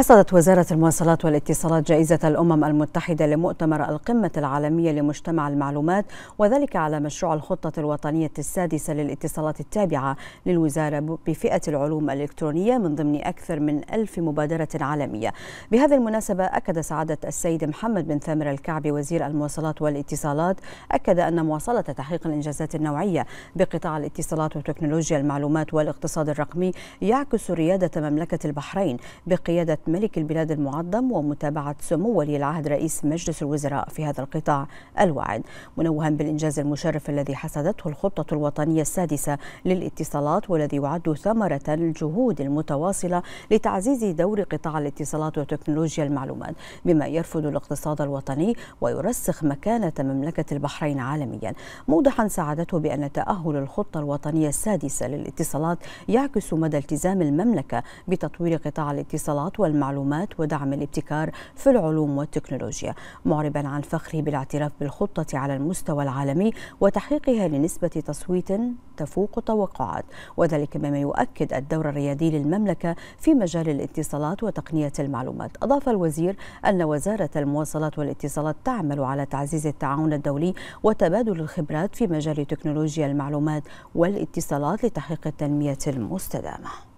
حصدت وزارة المواصلات والاتصالات جائزة الأمم المتحدة لمؤتمر القمة العالمية لمجتمع المعلومات وذلك على مشروع الخطة الوطنية السادسة للاتصالات التابعة للوزارة بفئة العلوم الإلكترونية من ضمن أكثر من ألف مبادرة عالمية بهذه المناسبة أكد سعادة السيد محمد بن ثامر الكعبي وزير المواصلات والاتصالات أكد أن مواصلة تحقيق الإنجازات النوعية بقطاع الاتصالات وتكنولوجيا المعلومات والاقتصاد الرقمي يعكس ريادة مملكة البحرين بقيادة ملك البلاد المعظم ومتابعة سمو ولي العهد رئيس مجلس الوزراء في هذا القطاع الواعد منوها بالإنجاز المشرف الذي حصدته الخطة الوطنية السادسة للاتصالات والذي يعد ثمرة الجهود المتواصلة لتعزيز دور قطاع الاتصالات وتكنولوجيا المعلومات بما يرفض الاقتصاد الوطني ويرسخ مكانة مملكة البحرين عالميا موضحا سعادته بأن تأهل الخطة الوطنية السادسة للاتصالات يعكس مدى التزام المملكة بتطوير قطاع الاتصالات وال والمعلومات ودعم الابتكار في العلوم والتكنولوجيا معربا عن فخره بالاعتراف بالخطة على المستوى العالمي وتحقيقها لنسبة تصويت تفوق التوقعات وذلك بما يؤكد الدور الريادي للمملكة في مجال الاتصالات وتقنية المعلومات أضاف الوزير أن وزارة المواصلات والاتصالات تعمل على تعزيز التعاون الدولي وتبادل الخبرات في مجال تكنولوجيا المعلومات والاتصالات لتحقيق التنمية المستدامة